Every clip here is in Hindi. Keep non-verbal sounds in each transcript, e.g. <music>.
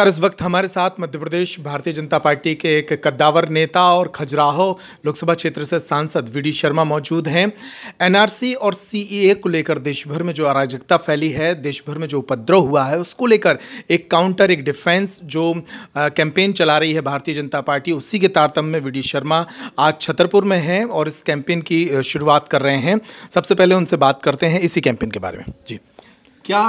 नमस्कार इस वक्त हमारे साथ मध्य प्रदेश भारतीय जनता पार्टी के एक कद्दावर नेता और खजुराहो लोकसभा क्षेत्र से सांसद वीडी शर्मा मौजूद हैं एनआरसी और सीएए को लेकर देश भर में जो अराजकता फैली है देश भर में जो उपद्रव हुआ है उसको लेकर एक काउंटर एक डिफेंस जो कैंपेन चला रही है भारतीय जनता पार्टी उसी के तारतम्य में वी शर्मा आज छतरपुर में हैं और इस कैंपेन की शुरुआत कर रहे हैं सबसे पहले उनसे बात करते हैं इसी कैंपेन के बारे में जी क्या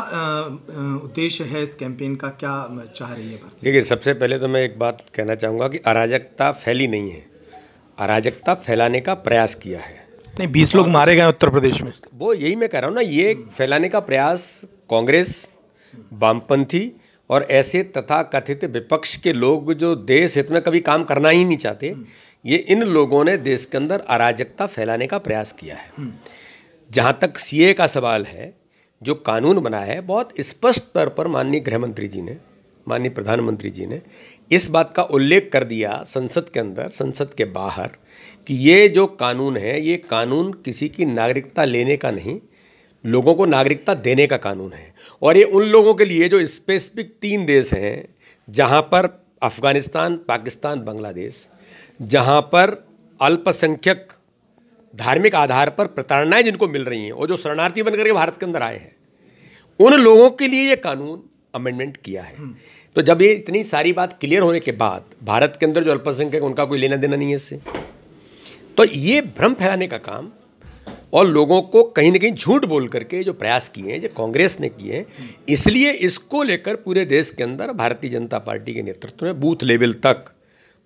उद्देश्य है इस कैंपेन का क्या चाह रही है देखिए सबसे पहले तो मैं एक बात कहना चाहूँगा कि अराजकता फैली नहीं है अराजकता फैलाने का प्रयास किया है नहीं बीस लोग मारे गए उत्तर प्रदेश में वो यही मैं कह रहा हूँ ना ये फैलाने का प्रयास कांग्रेस वामपंथी और ऐसे तथा कथित विपक्ष के लोग जो देश हित में कभी काम करना ही नहीं चाहते ये इन लोगों ने देश के अंदर अराजकता फैलाने का प्रयास किया है जहाँ तक सीए का सवाल है जो कानून बनाया है बहुत स्पष्ट तौर पर माननीय गृहमंत्री जी ने माननीय प्रधानमंत्री जी ने इस बात का उल्लेख कर दिया संसद के अंदर संसद के बाहर कि ये जो कानून है ये कानून किसी की नागरिकता लेने का नहीं लोगों को नागरिकता देने का कानून है और ये उन लोगों के लिए जो स्पेसिफिक तीन देश हैं जहाँ पर अफ़गानिस्तान पाकिस्तान बांग्लादेश जहाँ पर अल्पसंख्यक धार्मिक आधार पर प्रताड़नाएं जिनको मिल रही हैं और जो शरणार्थी बनकर के भारत के अंदर आए हैं उन लोगों के लिए ये कानून अमेंडमेंट किया है हम्म। तो जब ये इतनी सारी बात क्लियर होने के बाद भारत के अंदर जो अल्पसंख्यक उनका कोई लेना देना नहीं है इससे तो ये भ्रम फैलाने का काम और लोगों को कहीं ना कहीं झूठ बोल करके जो प्रयास किए हैं जो कांग्रेस ने किए हैं हम्म। इसलिए इसको लेकर पूरे देश के अंदर भारतीय जनता पार्टी के नेतृत्व में बूथ लेवल तक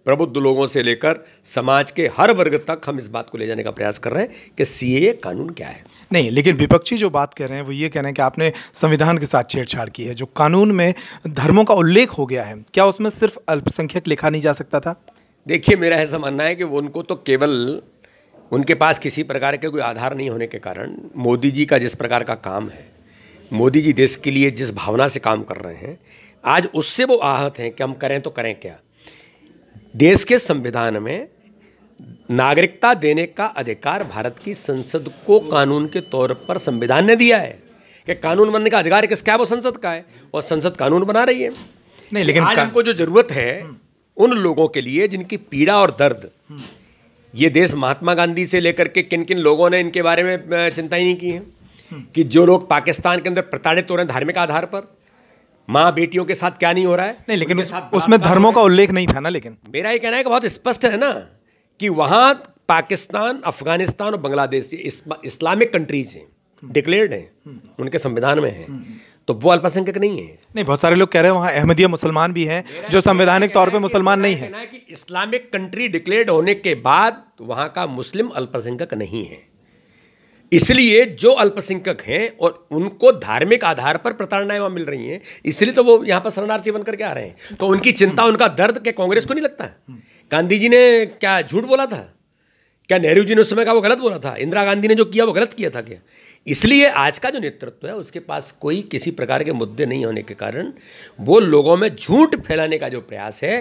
प्रबुद्ध लोगों से लेकर समाज के हर वर्ग तक हम इस बात को ले जाने का प्रयास कर रहे हैं कि सी कानून क्या है नहीं लेकिन विपक्षी जो बात कर रहे हैं वो ये कह रहे हैं कि आपने संविधान के साथ छेड़छाड़ की है जो कानून में धर्मों का उल्लेख हो गया है क्या उसमें सिर्फ अल्पसंख्यक लिखा नहीं जा सकता था देखिए मेरा ऐसा मानना है कि उनको तो केवल उनके पास किसी प्रकार के कोई आधार नहीं होने के कारण मोदी जी का जिस प्रकार का काम है मोदी जी देश के लिए जिस भावना से काम कर रहे हैं आज उससे वो आहत हैं कि हम करें तो करें क्या देश के संविधान में नागरिकता देने का अधिकार भारत की संसद को कानून के तौर पर संविधान ने दिया है कि कानून बनने का अधिकार किसका है वो संसद का है और संसद कानून बना रही है नहीं लेकिन आज हमको जो जरूरत है हम्म। उन लोगों के लिए जिनकी पीड़ा और दर्द हम्म। ये देश महात्मा गांधी से लेकर के किन किन लोगों ने इनके बारे में चिंता ही नहीं की है हम्म। कि जो लोग पाकिस्तान के अंदर प्रताड़ित हो रहे हैं धार्मिक आधार पर माँ बेटियों के साथ क्या नहीं हो रहा है नहीं लेकिन उस, उसमें धर्मों का उल्लेख नहीं था ना लेकिन मेरा ये कहना है कि बहुत स्पष्ट है ना कि वहाँ पाकिस्तान अफगानिस्तान और बांग्लादेश इस्लामिक कंट्रीज हैं डिक्लेयर्ड हैं उनके संविधान में है तो वो अल्पसंख्यक नहीं है नहीं बहुत सारे लोग कह रहे हैं वहाँ अहमदिया मुसलमान भी हैं जो संवैधानिक तौर पर मुसलमान नहीं है कि इस्लामिक कंट्री डिक्लेयर्ड होने के बाद वहाँ का मुस्लिम अल्पसंख्यक नहीं है इसलिए जो अल्पसंख्यक हैं और उनको धार्मिक आधार पर प्रताड़नाएं वहां मिल रही हैं इसलिए तो वो यहां पर शरणार्थी बनकर के आ रहे हैं तो उनकी चिंता उनका दर्द क्या कांग्रेस को नहीं लगता गांधी जी ने क्या झूठ बोला था क्या नेहरू जी ने उस समय का वो गलत बोला था इंदिरा गांधी ने जो किया वो गलत किया था क्या इसलिए आज का जो नेतृत्व है उसके पास कोई किसी प्रकार के मुद्दे नहीं होने के कारण वो लोगों में झूठ फैलाने का जो प्रयास है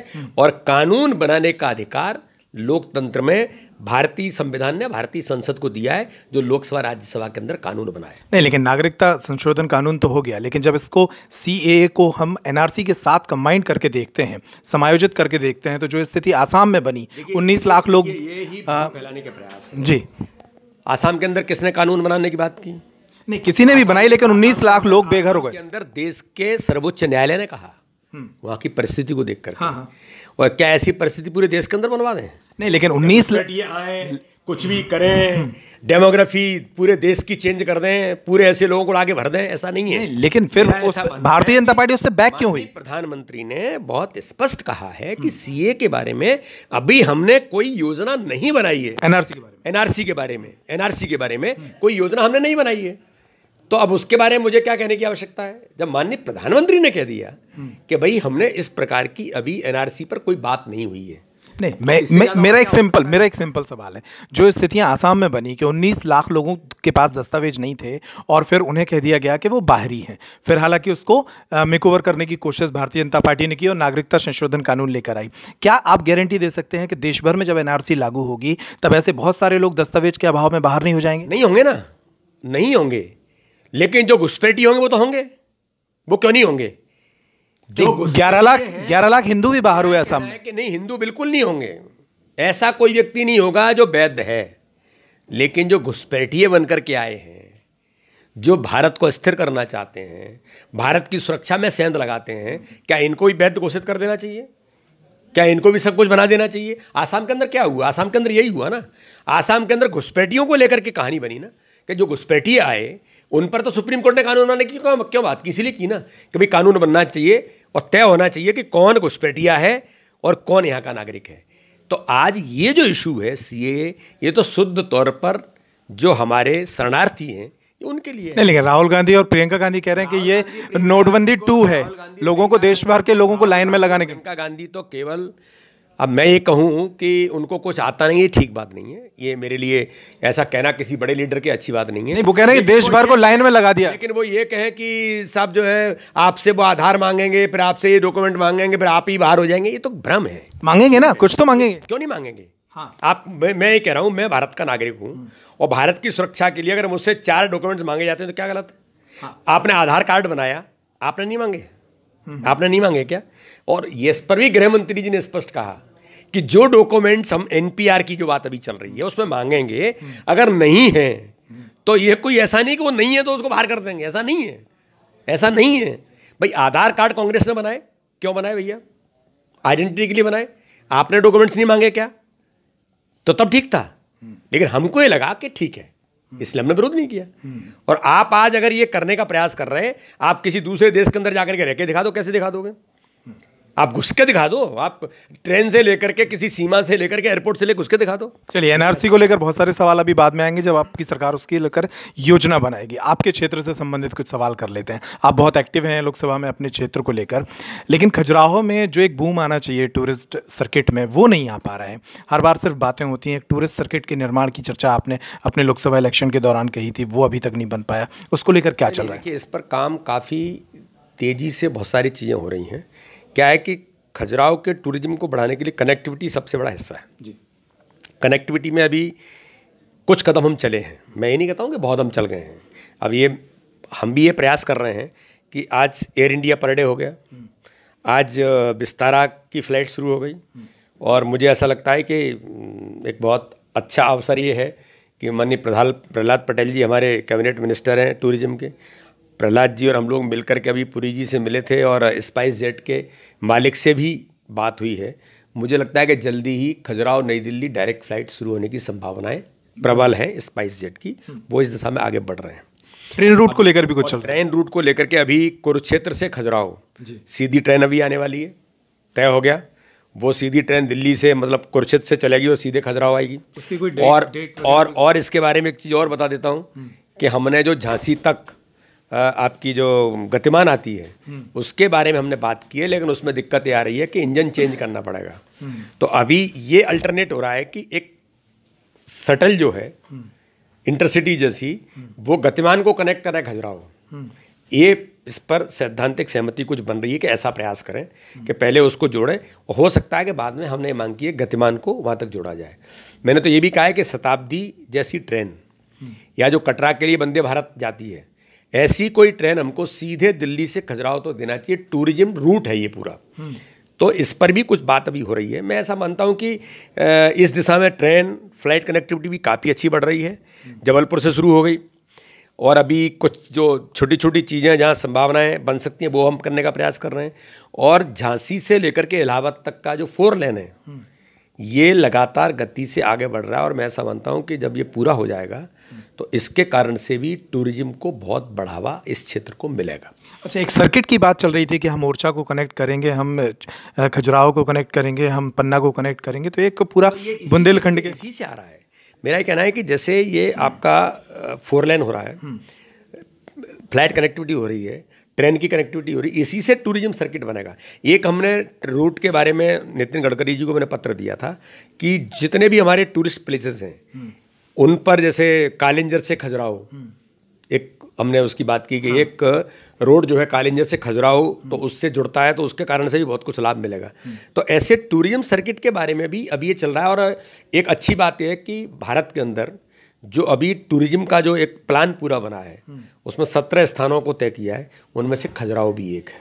और कानून बनाने का अधिकार लोकतंत्र में भारतीय संविधान ने भारतीय संसद को दिया है जो लोकसभा राज्यसभा के अंदर कानून बनाया नहीं लेकिन नागरिकता संशोधन कानून तो हो गया लेकिन जब इसको सी को हम एनआरसी के साथ कंबाइंड करके देखते हैं समायोजित करके देखते हैं तो जो स्थिति आसाम में बनी उन्नीस लाख लोग ही फैलाने के प्रयास जी आसाम के अंदर किसने कानून बनाने की बात की नहीं किसी ने भी बनाई लेकिन उन्नीस लाख लोग बेघर हो गए अंदर देश के सर्वोच्च न्यायालय ने कहा वहाँ की परिस्थिति को देखकर कर हाँ, हाँ। और क्या ऐसी परिस्थिति पूरे देश के अंदर बनवा दें नहीं लेकिन उन्नीस लड़िए आए कुछ भी करें <laughs> हम्म। डेमोग्राफी पूरे देश की चेंज कर दें पूरे ऐसे लोगों को आगे भर दें ऐसा नहीं है नहीं, लेकिन फिर भारतीय जनता पार्टी उससे बैक क्यों हुई प्रधानमंत्री ने बहुत स्पष्ट कहा है कि हम्म। सीए के बारे में अभी हमने कोई योजना नहीं बनाई है एनआरसी के बारे में एनआरसी के बारे में एनआरसी के बारे में हम्म। कोई योजना हमने नहीं बनाई है तो अब उसके बारे में मुझे क्या कहने की आवश्यकता है जब माननीय प्रधानमंत्री ने कह दिया हम्म। कि भाई हमने इस प्रकार की अभी एनआरसी पर कोई बात नहीं हुई है नहीं तो मैं, मैं मेरा एक सिंपल मेरा एक सिंपल सवाल है जो स्थितियां आसाम में बनी कि 19 लाख लोगों के पास दस्तावेज नहीं थे और फिर उन्हें कह दिया गया कि वो बाहरी हैं फिर हालांकि उसको मेकओवर करने की कोशिश भारतीय जनता पार्टी ने की और नागरिकता संशोधन कानून लेकर आई क्या आप गारंटी दे सकते हैं कि देश भर में जब एनआरसी लागू होगी तब ऐसे बहुत सारे लोग दस्तावेज के अभाव में बाहर नहीं हो जाएंगे नहीं होंगे ना नहीं होंगे लेकिन जो घुसपैठी होंगे वो तो होंगे वो क्यों नहीं होंगे तो जो ग्यारह लाख ग्यारह लाख हिंदू भी बाहर हुए असम कि नहीं हिंदू बिल्कुल नहीं होंगे ऐसा कोई व्यक्ति नहीं होगा जो वैध है लेकिन जो घुसपैठिए बनकर के आए हैं जो भारत को स्थिर करना चाहते हैं भारत की सुरक्षा में सेंध लगाते हैं क्या इनको भी वैध घोषित कर देना चाहिए क्या इनको भी सब कुछ बना देना चाहिए आसाम के अंदर क्या हुआ आसाम के अंदर यही हुआ ना आसाम के अंदर घुसपैठियों को लेकर के कहानी बनी ना कि जो घुसपैठिए आए उन पर तो सुप्रीम कोर्ट ने कानून बनाने की क्यों क्यों बात की इसीलिए की ना कि भाई कानून बनना चाहिए और तय होना चाहिए कि कौन घुसपैठिया है और कौन यहाँ का नागरिक है तो आज ये जो इशू है सी ये तो शुद्ध तौर पर जो हमारे शरणार्थी हैं उनके लिए नहीं लेकिन राहुल गांधी और प्रियंका गांधी कह रहे हैं कि ये नोटबंदी तो टू है लोगों को देश भर के लोगों को लाइन में लगाने के प्रियंका गांधी तो केवल अब मैं ये कहूँ कि उनको कुछ आता नहीं है ठीक बात नहीं है ये मेरे लिए ऐसा कहना किसी बड़े लीडर की अच्छी बात नहीं है नहीं वो कह रहे हैं देश भर को लाइन में लगा दिया लेकिन वो ये कहें कि साहब जो है आपसे वो आधार मांगेंगे फिर आपसे ये डॉक्यूमेंट मांगेंगे फिर आप ही बाहर हो जाएंगे ये तो भ्रम है मांगेंगे ना कुछ तो मांगेंगे क्यों नहीं मांगेंगे हाँ आप मैं ये कह रहा हूँ मैं भारत का नागरिक हूँ हम्म। और भारत की सुरक्षा के लिए अगर मुझसे चार डॉक्यूमेंट्स मांगे जाते हैं तो क्या गलत है हाँ। आपने आधार कार्ड बनाया आपने नहीं मांगे हम्म। आपने नहीं मांगे क्या और ये इस पर भी गृह मंत्री जी ने स्पष्ट कहा कि जो डॉक्यूमेंट्स हम एनपीआर की जो बात अभी चल रही है उसमें मांगेंगे हम्म। अगर नहीं है हम्म। तो ये कोई ऐसा नहीं कि वो नहीं है तो उसको बाहर कर देंगे ऐसा नहीं है ऐसा नहीं है भाई आधार कार्ड कांग्रेस ने बनाए क्यों बनाए भैया आइडेंटिटी के लिए बनाए आपने डॉक्यूमेंट्स नहीं मांगे क्या तो तब ठीक था लेकिन हमको ये लगा कि ठीक है हम्म। इसलिए हमने विरोध नहीं किया और आप आज अगर ये करने का प्रयास कर रहे हैं आप किसी दूसरे देश के अंदर जाकर के रह के दिखा दो कैसे दिखा दोगे आप घुस के दिखा दो आप ट्रेन से लेकर के किसी सीमा से लेकर के एयरपोर्ट से लेकर घुस के दिखा दो चलिए एनआरसी को लेकर बहुत सारे सवाल अभी बाद में आएंगे जब आपकी सरकार उसकी लेकर योजना बनाएगी आपके क्षेत्र से संबंधित कुछ सवाल कर लेते हैं आप बहुत एक्टिव हैं लोकसभा में अपने क्षेत्र को लेकर लेकिन खजुराहो में जो एक बूम आना चाहिए टूरिस्ट सर्किट में वो नहीं आ पा रहा है हर बार सिर्फ बातें होती हैं टूरिस्ट सर्किट के निर्माण की चर्चा आपने अपने लोकसभा इलेक्शन के दौरान कही थी वो अभी तक नहीं बन पाया उसको लेकर क्या चल रहा है इस पर काम काफ़ी तेज़ी से बहुत सारी चीज़ें हो रही हैं क्या है कि खजुराहो के टूरिज्म को बढ़ाने के लिए कनेक्टिविटी सबसे बड़ा हिस्सा है जी कनेक्टिविटी में अभी कुछ कदम हम चले हैं मैं ये नहीं कहता हूँ कि बहुत हम चल गए हैं अब ये हम भी ये प्रयास कर रहे हैं कि आज एयर इंडिया पर डे हो गया आज विस्तारा की फ़्लाइट शुरू हो गई और मुझे ऐसा लगता है कि एक बहुत अच्छा अवसर ये है कि माननीय प्रधान प्रहलाद पटेल जी हमारे कैबिनेट मिनिस्टर हैं टूरिज्म के प्रहलाद जी और हम लोग मिलकर के अभी पुरी जी से मिले थे और स्पाइस जेट के मालिक से भी बात हुई है मुझे लगता है कि जल्दी ही खजुराहो नई दिल्ली डायरेक्ट फ्लाइट शुरू होने की संभावनाएं प्रबल हैं स्पाइस जेट की वो इस दिशा में आगे बढ़ रहे हैं ट्रेन रूट को लेकर भी कुछ चल ट्रेन रूट को लेकर के अभी कुरुक्षेत्र से खजुराहो सीधी ट्रेन अभी आने वाली है तय हो गया वो सीधी ट्रेन दिल्ली से मतलब कुरुक्षेत्र से चलेगी और सीधे खजुराहो आएगी और और और इसके बारे में एक चीज़ और बता देता हूँ कि हमने जो झांसी तक आपकी जो गतिमान आती है हम्म। उसके बारे में हमने बात की है लेकिन उसमें दिक्कत ये आ रही है कि इंजन हम्म। चेंज करना पड़ेगा हम्म। तो अभी ये अल्टरनेट हो रहा है कि एक सटल जो है इंटरसिटी जैसी वो गतिमान को कनेक्ट कर खजुराहो ये इस पर सैद्धांतिक सहमति कुछ बन रही है कि ऐसा प्रयास करें कि पहले उसको जोड़ें और हो सकता है कि बाद में हमने मांग की है गतिमान को वहाँ तक जोड़ा जाए मैंने तो ये भी कहा है कि शताब्दी जैसी ट्रेन या जो कटरा के लिए वंदे भारत जाती है ऐसी कोई ट्रेन हमको सीधे दिल्ली से खजुराहो तो देना चाहिए टूरिज्म रूट है ये पूरा हम्म। तो इस पर भी कुछ बात अभी हो रही है मैं ऐसा मानता हूँ कि इस दिशा में ट्रेन फ्लाइट कनेक्टिविटी भी काफ़ी अच्छी बढ़ रही है हम्म। जबलपुर से शुरू हो गई और अभी कुछ जो छोटी छोटी चीज़ें जहाँ संभावनाएं बन सकती हैं वो हम करने का प्रयास कर रहे हैं और झांसी से लेकर के इलाहाबाद तक का जो फोर लेन है हम्म। ये लगातार गति से आगे बढ़ रहा है और मैं ऐसा मानता हूँ कि जब ये पूरा हो जाएगा तो इसके कारण से भी टूरिज्म को बहुत बढ़ावा इस क्षेत्र को मिलेगा अच्छा एक सर्किट की बात चल रही थी कि हम ओरछा को कनेक्ट करेंगे हम खजुराहो को कनेक्ट करेंगे हम पन्ना को कनेक्ट करेंगे तो एक पूरा तो बुंदेलखंड के इसी से आ रहा है मेरा ये कहना है कि जैसे ये आपका फोर लाइन हो रहा है हम्म। फ्लैट कनेक्टिविटी हो रही है ट्रेन की कनेक्टिविटी हो रही है इसी से टूरिज्म सर्किट बनेगा एक हमने रूट के बारे में नितिन गडकरी जी को मैंने पत्र दिया था कि जितने भी हमारे टूरिस्ट प्लेसेस हैं हम्म। उन पर जैसे कालिंजर से खजुराहो हम्म। एक हमने उसकी बात की कि हाँ। एक रोड जो है कालिंजर से खजुराहो हम्म। तो उससे जुड़ता है तो उसके कारण से भी बहुत कुछ लाभ मिलेगा हम्म। तो ऐसे टूरिज्म सर्किट के बारे में भी अभी ये चल रहा है और एक अच्छी बात यह है कि भारत के अंदर जो अभी टूरिज्म का जो एक प्लान पूरा बना है उसमें सत्रह स्थानों को तय किया है उनमें से खजुराहो भी एक है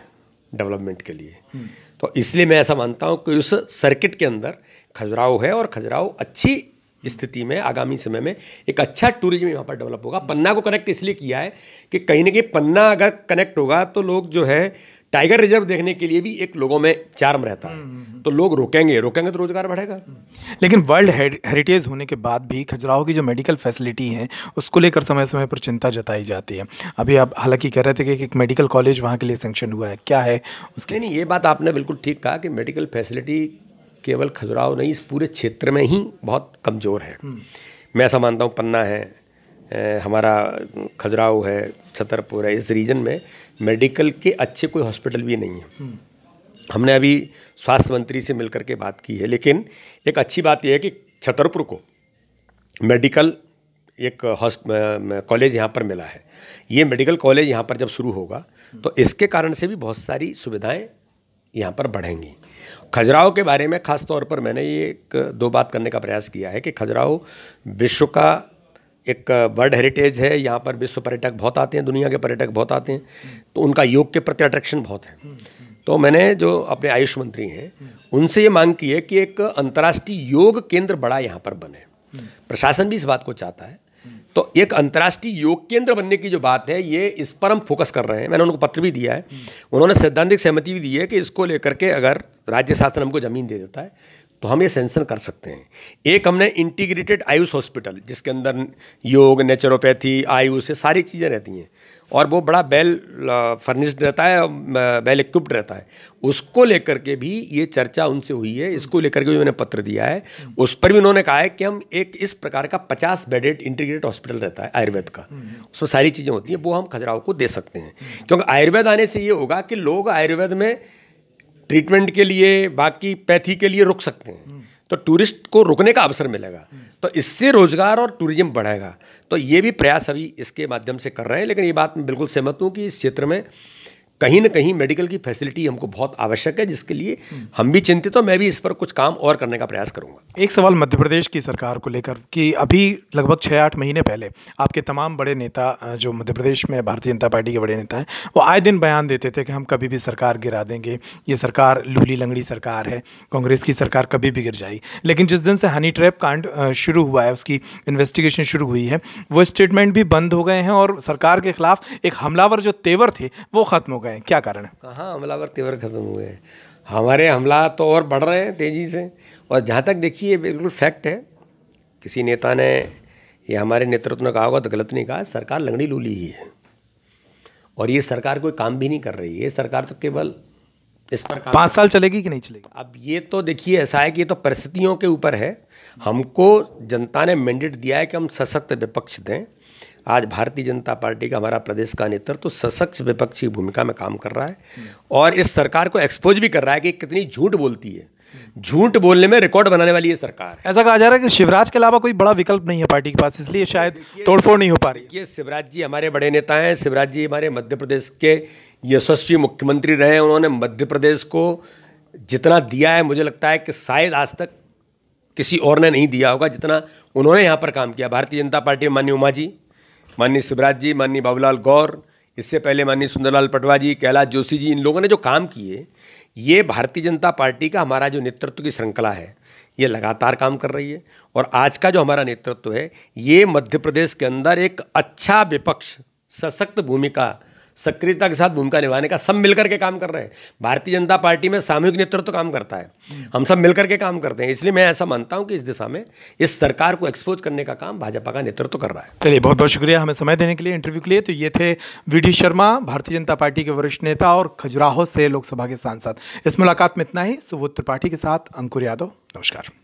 डेवलपमेंट के लिए तो इसलिए मैं ऐसा मानता हूँ कि उस सर्किट के अंदर खजुराहो है और खजुराहो अच्छी स्थिति में आगामी समय में एक अच्छा टूरिज्म यहाँ पर डेवलप होगा पन्ना को कनेक्ट इसलिए किया है कि कहीं ना कहीं पन्ना अगर कनेक्ट होगा तो लोग जो है टाइगर रिजर्व देखने के लिए भी एक लोगों में चार्म रहता है हम्म, हम्म, हम्म। तो लोग रोकेंगे रोकेंगे तो रोजगार बढ़ेगा लेकिन वर्ल्ड हेरिटेज होने के बाद भी खजुराहो की जो मेडिकल फैसिलिटी है उसको लेकर समय समय पर चिंता जताई जाती है अभी आप हालांकि कह रहे थे कि एक मेडिकल कॉलेज वहाँ के लिए सेंक्शन हुआ है क्या है उसके नहीं, ये बात आपने बिल्कुल ठीक कहा कि मेडिकल फैसिलिटी केवल खजुराव नहीं इस पूरे क्षेत्र में ही बहुत कमज़ोर है हम्म। मैं ऐसा मानता हूँ पन्ना है हमारा खजुराव है छतरपुर है इस रीजन में मेडिकल के अच्छे कोई हॉस्पिटल भी नहीं है हम्म। हमने अभी स्वास्थ्य मंत्री से मिलकर के बात की है लेकिन एक अच्छी बात यह है कि छतरपुर को मेडिकल एक कॉलेज यहाँ पर मिला है ये मेडिकल कॉलेज यहाँ पर जब शुरू होगा हम्म। तो इसके कारण से भी बहुत सारी सुविधाएं यहाँ पर बढ़ेंगी खजुराहो के बारे में ख़ास तौर पर मैंने ये एक दो बात करने का प्रयास किया है कि खजुराहो विश्व का एक वर्ल्ड हेरिटेज है यहाँ पर विश्व पर्यटक बहुत आते हैं दुनिया के पर्यटक बहुत आते हैं तो उनका योग के प्रति अट्रैक्शन बहुत है तो मैंने जो अपने आयुष मंत्री हैं उनसे ये मांग की है कि एक अंतर्राष्ट्रीय योग केंद्र बड़ा यहाँ पर बने प्रशासन भी इस बात को चाहता है तो एक अंतर्राष्ट्रीय योग केंद्र बनने की जो बात है ये इस पर हम फोकस कर रहे हैं मैंने उनको पत्र भी दिया है हम्म। उन्होंने सैद्धांतिक सहमति भी दी है कि इसको लेकर के अगर राज्य शासन हमको ज़मीन दे देता है तो हम ये सेंसन कर सकते हैं एक हमने इंटीग्रेटेड आयुष हॉस्पिटल जिसके अंदर योग नेचुरोपैथी आयुष ये सारी चीज़ें रहती हैं और वो बड़ा वेल फर्निश्ड uh, रहता है वेल um, इक्विप्ड uh, रहता है उसको लेकर के भी ये चर्चा उनसे हुई है इसको लेकर के भी मैंने पत्र दिया है उस पर भी उन्होंने कहा है कि हम एक इस प्रकार का पचास बेडेड इंटीग्रेटेड हॉस्पिटल रहता है आयुर्वेद का उसमें सारी चीज़ें होती हैं वो हम खजराव को दे सकते हैं क्योंकि आयुर्वेद आने से ये होगा कि लोग आयुर्वेद में ट्रीटमेंट के लिए बाकी पैथी के लिए रुक सकते हैं तो टूरिस्ट को रुकने का अवसर मिलेगा तो इससे रोजगार और टूरिज्म बढ़ेगा तो ये भी प्रयास अभी इसके माध्यम से कर रहे हैं लेकिन ये बात मैं बिल्कुल सहमत हूँ कि इस क्षेत्र में कहीं ना कहीं मेडिकल की फैसिलिटी हमको बहुत आवश्यक है जिसके लिए हम भी चिंतित और मैं भी इस पर कुछ काम और करने का प्रयास करूंगा एक सवाल मध्य प्रदेश की सरकार को लेकर कि अभी लगभग छः आठ महीने पहले आपके तमाम बड़े नेता जो मध्य प्रदेश में भारतीय जनता पार्टी के बड़े नेता हैं वो आए दिन बयान देते थे कि हम कभी भी सरकार गिरा देंगे ये सरकार लूली लंगड़ी सरकार है कांग्रेस की सरकार कभी भी गिर जाएगी लेकिन जिस दिन से हनी ट्रैप कांड शुरू हुआ है उसकी इन्वेस्टिगेशन शुरू हुई है वो स्टेटमेंट भी बंद हो गए हैं और सरकार के खिलाफ एक हमलावर जो तेवर थे वो खत्म हो गए हैं क्या कारण है कहाँ हमलावर तेवर खत्म हुए हैं हमारे हमला तो और बढ़ रहे हैं तेज़ी से और जहाँ तक देखिए बिल्कुल फैक्ट है किसी नेता ने ये हमारे नेतृत्व ने कहा होगा तो गलत नहीं कहा सरकार लंगड़ी लूली ही है और ये सरकार कोई काम भी नहीं कर रही है सरकार तो केवल इस पर पाँच साल चलेगी कि नहीं चलेगी अब ये तो देखिए ऐसा है कि ये तो परिस्थितियों के ऊपर है हमको जनता ने मैंडेट दिया है कि हम सशक्त विपक्ष दें आज भारतीय जनता पार्टी का हमारा प्रदेश का नेतृत्व तो सशक्त विपक्षी भूमिका में काम कर रहा है और इस सरकार को एक्सपोज भी कर रहा है कि कितनी झूठ बोलती है झूठ बोलने में रिकॉर्ड बनाने वाली ये सरकार ऐसा कहा जा रहा है कि शिवराज के अलावा कोई बड़ा विकल्प नहीं है पार्टी के पास इसलिए शायद तोड़फोड़ नहीं हो पा रही ये शिवराज जी हमारे बड़े नेता हैं शिवराज जी हमारे मध्य प्रदेश के यशस्वी मुख्यमंत्री रहे उन्होंने मध्य प्रदेश को जितना दिया है मुझे लगता है कि शायद आज तक किसी और ने नहीं दिया होगा जितना उन्होंने यहाँ पर काम किया भारतीय जनता पार्टी में माननीय उमा जी माननीय शिवराज जी माननीय बाबूलाल गौर इससे पहले माननीय सुंदरलाल पटवा जी कैलाश जोशी जी इन लोगों ने जो काम किए ये भारतीय जनता पार्टी का हमारा जो नेतृत्व की श्रृंखला है ये लगातार काम कर रही है और आज का जो हमारा नेतृत्व है ये मध्य प्रदेश के अंदर एक अच्छा विपक्ष सशक्त भूमिका सक्रियता के साथ भूमिका निभाने का सब मिलकर के काम कर रहे हैं भारतीय जनता पार्टी में सामूहिक नेतृत्व तो काम करता है हम सब मिलकर के काम करते हैं इसलिए मैं ऐसा मानता हूं कि इस दिशा में इस सरकार को एक्सपोज करने का काम भाजपा का नेतृत्व तो कर रहा है चलिए बहुत बहुत शुक्रिया हमें समय देने के लिए इंटरव्यू के लिए तो ये थे वी शर्मा भारतीय जनता पार्टी के वरिष्ठ नेता और खजुराहो से लोकसभा के सांसद इस मुलाकात में इतना ही सुबोध त्रिपाठी के साथ अंकुर यादव नमस्कार